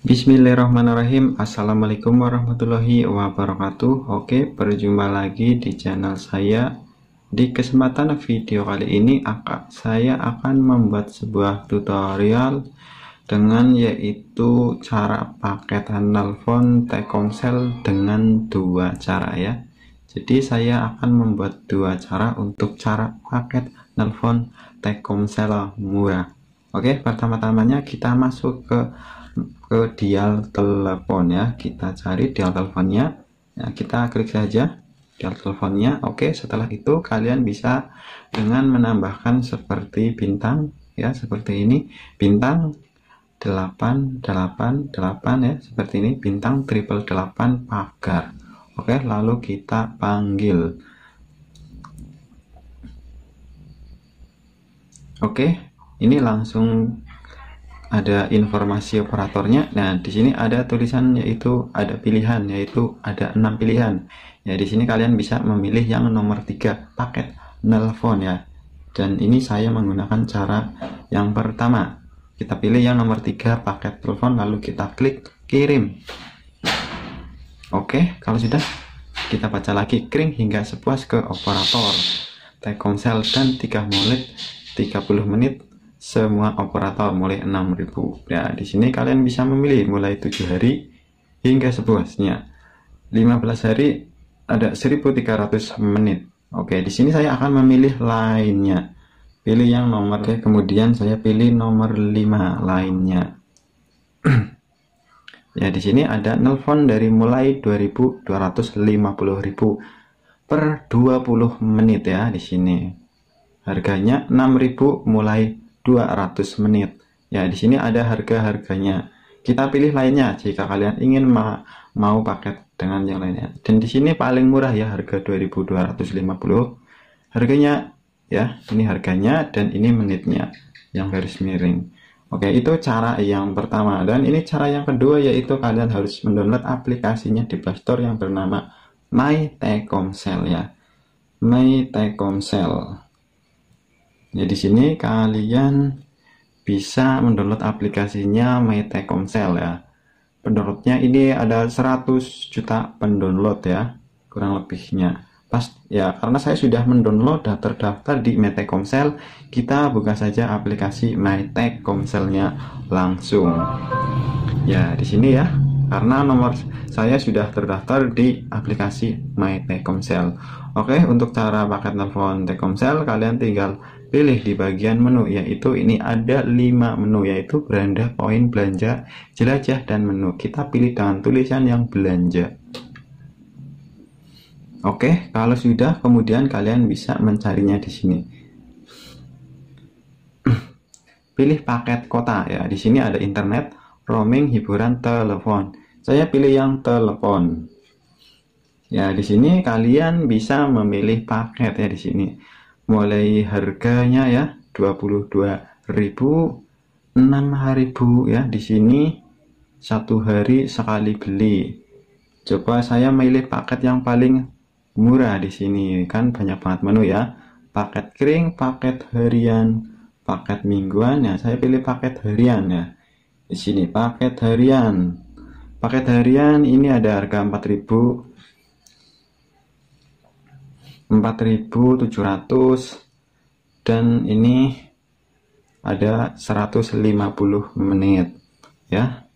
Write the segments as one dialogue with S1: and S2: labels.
S1: Bismillahirrahmanirrahim Assalamualaikum warahmatullahi wabarakatuh Oke berjumpa lagi di channel saya Di kesempatan video kali ini Saya akan membuat sebuah tutorial Dengan yaitu cara paket telepon Telkomsel Dengan dua cara ya Jadi saya akan membuat dua cara Untuk cara paket telepon Telkomsel murah Oke, pertama-tamanya kita masuk ke ke dial telepon ya. Kita cari dial teleponnya. Ya, kita klik saja dial teleponnya. Oke, setelah itu kalian bisa dengan menambahkan seperti bintang ya, seperti ini. Bintang 888 ya, seperti ini bintang triple 8 pagar. Oke, lalu kita panggil. Oke, ini langsung ada informasi operatornya nah di sini ada tulisan yaitu ada pilihan yaitu ada enam pilihan ya di sini kalian bisa memilih yang nomor tiga paket nelpon ya dan ini saya menggunakan cara yang pertama kita pilih yang nomor tiga paket telepon lalu kita klik kirim oke kalau sudah kita baca lagi kering hingga sepuas ke operator Telkomsel dan 3 menit 30 menit semua operator mulai 6000 ya di sini kalian bisa memilih mulai tujuh hari hingga sepuasnya 15 hari ada 1300 menit oke di sini saya akan memilih lainnya pilih yang nomor oke, kemudian saya pilih nomor 5 lainnya ya di sini ada nelpon dari mulai 2250.000 per 20 menit ya di sini harganya 6.000 mulai 200 menit. Ya, di sini ada harga-harganya. Kita pilih lainnya jika kalian ingin ma mau paket dengan yang lainnya. Dan di sini paling murah ya harga 2250. Harganya ya, ini harganya dan ini menitnya yang garis miring. Oke, itu cara yang pertama. Dan ini cara yang kedua yaitu kalian harus mendownload aplikasinya di Play Store yang bernama My Telkomsel ya. My Telkomsel. Jadi ya, di sini kalian bisa mendownload aplikasinya MyTekomsel ya. Pendownloadnya ini ada 100 juta pendownload ya, kurang lebihnya. Pas ya karena saya sudah mendownload dan terdaftar di MyTekomsel, kita buka saja aplikasi MyTekomselnya langsung. Ya, di sini ya. Karena nomor saya sudah terdaftar di aplikasi MyTekomsel. Oke, untuk cara paket telepon Telkomsel, kalian tinggal pilih di bagian menu, yaitu ini ada 5 menu, yaitu beranda, poin, belanja, jelajah, dan menu. Kita pilih dengan tulisan yang belanja. Oke, kalau sudah, kemudian kalian bisa mencarinya di sini. pilih paket kota ya. Di sini ada internet, roaming, hiburan, telepon. Saya pilih yang telepon. Ya, di sini kalian bisa memilih paket ya di sini. Mulai harganya ya 22.000, 6.000 ya di sini satu hari sekali beli. Coba saya milih paket yang paling murah di sini kan banyak banget menu ya. Paket kering, paket harian, paket mingguan ya. Saya pilih paket harian ya. Di sini paket harian. Paket harian ini ada harga 4000 4700 dan ini ada 150 menit ya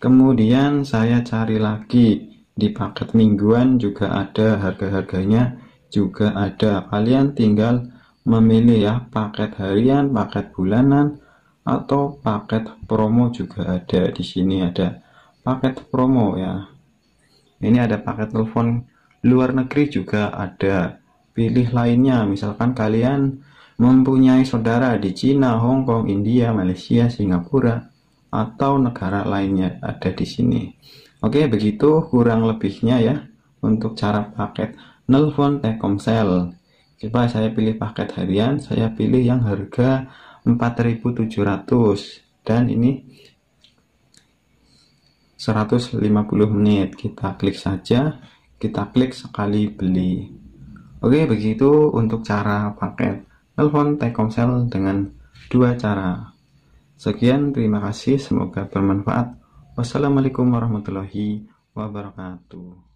S1: kemudian saya cari lagi di paket mingguan juga ada harga-harganya juga ada kalian tinggal memilih ya paket harian paket bulanan atau paket promo juga ada di sini ada paket promo ya ini ada paket telepon luar negeri juga ada pilih lainnya. Misalkan kalian mempunyai saudara di Cina, Hong Kong, India, Malaysia, Singapura, atau negara lainnya ada di sini. Oke, begitu kurang lebihnya ya untuk cara paket nelpon Telkomsel. Coba saya pilih paket harian, saya pilih yang harga 4700 dan ini 150 menit kita klik saja kita klik sekali beli Oke, begitu untuk cara paket telepon Telkomsel dengan dua cara. Sekian, terima kasih, semoga bermanfaat. Wassalamualaikum warahmatullahi wabarakatuh.